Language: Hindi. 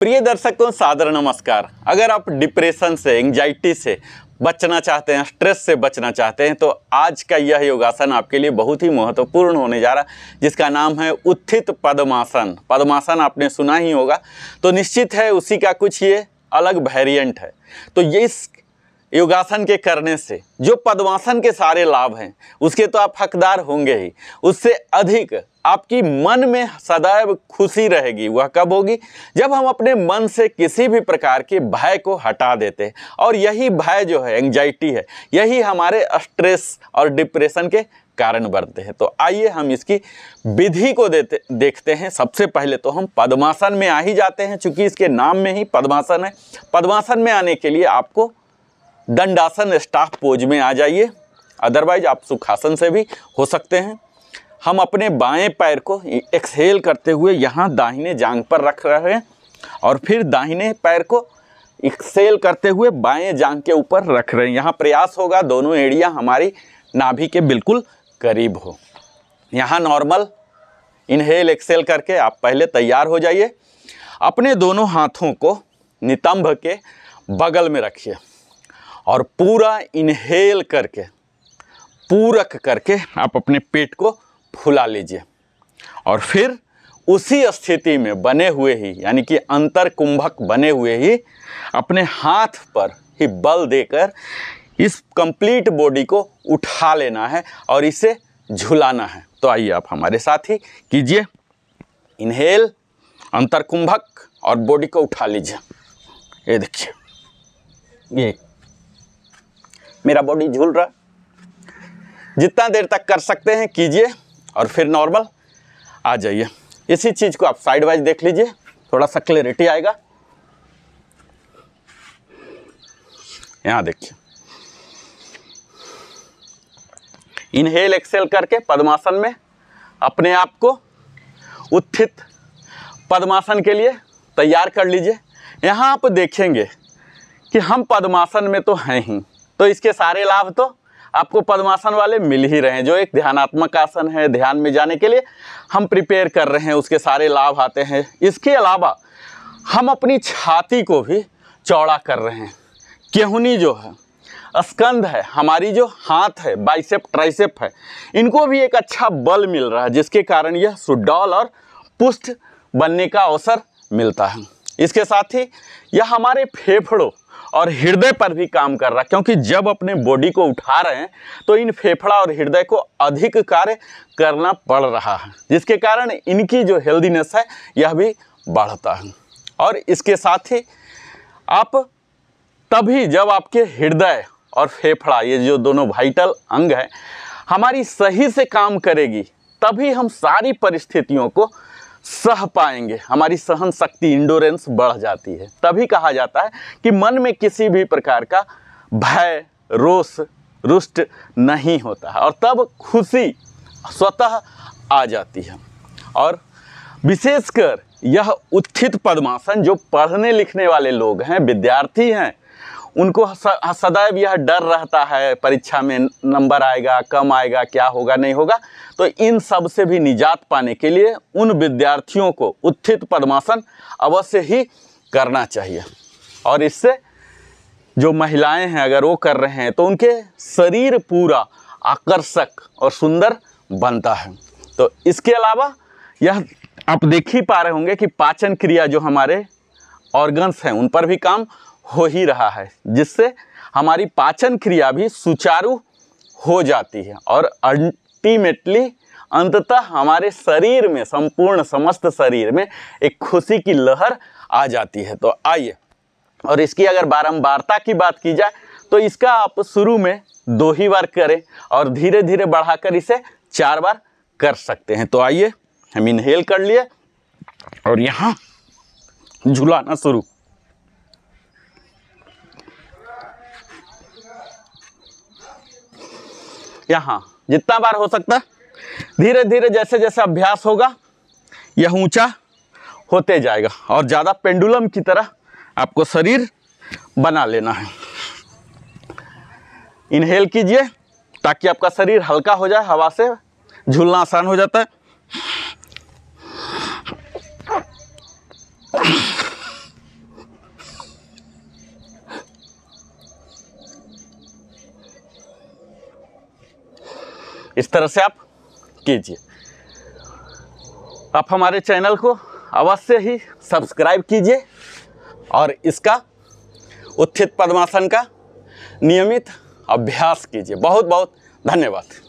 प्रिय दर्शकों सादर नमस्कार अगर आप डिप्रेशन से एंजाइटी से बचना चाहते हैं स्ट्रेस से बचना चाहते हैं तो आज का यह योगासन आपके लिए बहुत ही महत्वपूर्ण होने जा रहा है जिसका नाम है उत्थित पद्मासन पद्मासन आपने सुना ही होगा तो निश्चित है उसी का कुछ ये अलग वेरियंट है तो ये इस योगासन के करने से जो पद्मासन के सारे लाभ हैं उसके तो आप हकदार होंगे ही उससे अधिक आपकी मन में सदैव खुशी रहेगी वह कब होगी जब हम अपने मन से किसी भी प्रकार के भय को हटा देते हैं और यही भय जो है एंजाइटी है यही हमारे स्ट्रेस और डिप्रेशन के कारण बनते हैं तो आइए हम इसकी विधि को देते देखते हैं सबसे पहले तो हम पद्मासन में आ ही जाते हैं चूंकि इसके नाम में ही पद्मासन है पद्मासन में आने के लिए आपको दंडासन स्टाफ पोज में आ जाइए अदरवाइज आप सुखासन से भी हो सकते हैं हम अपने बाएं पैर को एक्सहेल करते हुए यहाँ दाहिने जांग पर रख रहे हैं और फिर दाहिने पैर को एक्सेल करते हुए बाएं जांग के ऊपर रख रहे हैं यहाँ प्रयास होगा दोनों एड़िया हमारी नाभि के बिल्कुल करीब हो यहाँ नॉर्मल इनहेल एक्सेल करके आप पहले तैयार हो जाइए अपने दोनों हाथों को नितंभ के बगल में रखिए और पूरा इनहेल करके पूरक करके आप अपने पेट को फुला लीजिए और फिर उसी स्थिति में बने हुए ही यानी कि अंतर कुंभक बने हुए ही अपने हाथ पर ही बल देकर इस कंप्लीट बॉडी को उठा लेना है और इसे झुलाना है तो आइए आप हमारे साथ ही कीजिए इनहेल अंतर कुंभक और बॉडी को उठा लीजिए ये देखिए ये मेरा बॉडी झूल रहा जितना देर तक कर सकते हैं कीजिए और फिर नॉर्मल आ जाइए इसी चीज़ को आप साइड वाइज देख लीजिए थोड़ा सा क्लियरिटी आएगा यहाँ देखिए इनहेल एक्सेल करके पद्मासन में अपने आप को उत्थित पद्मासन के लिए तैयार कर लीजिए यहाँ आप देखेंगे कि हम पद्मासन में तो हैं ही तो इसके सारे लाभ तो आपको पद्मासन वाले मिल ही रहे हैं जो एक ध्यानात्मक आसन है ध्यान में जाने के लिए हम प्रिपेयर कर रहे हैं उसके सारे लाभ आते हैं इसके अलावा हम अपनी छाती को भी चौड़ा कर रहे हैं केहूनी जो है स्कंध है हमारी जो हाथ है बाइसेप ट्राइसेप है इनको भी एक अच्छा बल मिल रहा है जिसके कारण यह सुडौल और पुष्ट बनने का अवसर मिलता है इसके साथ ही यह हमारे फेफड़ों और हृदय पर भी काम कर रहा है क्योंकि जब अपने बॉडी को उठा रहे हैं तो इन फेफड़ा और हृदय को अधिक कार्य करना पड़ रहा है जिसके कारण इनकी जो हेल्दीनेस है यह भी बढ़ता है और इसके साथ ही आप तभी जब आपके हृदय और फेफड़ा ये जो दोनों वाइटल अंग हैं हमारी सही से काम करेगी तभी हम सारी परिस्थितियों को सह पाएंगे हमारी सहन शक्ति इंडोरेंस बढ़ जाती है तभी कहा जाता है कि मन में किसी भी प्रकार का भय रोष रुष्ट नहीं होता है और तब खुशी स्वतः आ जाती है और विशेषकर यह उत्थित पद्मासन जो पढ़ने लिखने वाले लोग हैं विद्यार्थी हैं उनको सदैव यह डर रहता है परीक्षा में नंबर आएगा कम आएगा क्या होगा नहीं होगा तो इन सब से भी निजात पाने के लिए उन विद्यार्थियों को उत्थित पद्मासन अवश्य ही करना चाहिए और इससे जो महिलाएं हैं अगर वो कर रहे हैं तो उनके शरीर पूरा आकर्षक और सुंदर बनता है तो इसके अलावा यह आप देख ही पा रहे होंगे कि पाचन क्रिया जो हमारे ऑर्गन्स हैं उन पर भी काम हो ही रहा है जिससे हमारी पाचन क्रिया भी सुचारू हो जाती है और अल्टीमेटली अंततः हमारे शरीर में संपूर्ण समस्त शरीर में एक खुशी की लहर आ जाती है तो आइए और इसकी अगर बारंबारता की बात की जाए तो इसका आप शुरू में दो ही बार करें और धीरे धीरे बढ़ाकर इसे चार बार कर सकते हैं तो आइए हम इनहेल कर लिए और यहाँ झुलाना शुरू यहां जितना बार हो सकता धीरे धीरे जैसे जैसे अभ्यास होगा यह ऊंचा होते जाएगा और ज़्यादा पेंडुलम की तरह आपको शरीर बना लेना है इनहेल कीजिए ताकि आपका शरीर हल्का हो जाए हवा से झूलना आसान हो जाता है इस तरह से आप कीजिए आप हमारे चैनल को अवश्य ही सब्सक्राइब कीजिए और इसका उत्थित पद्मासन का नियमित अभ्यास कीजिए बहुत बहुत धन्यवाद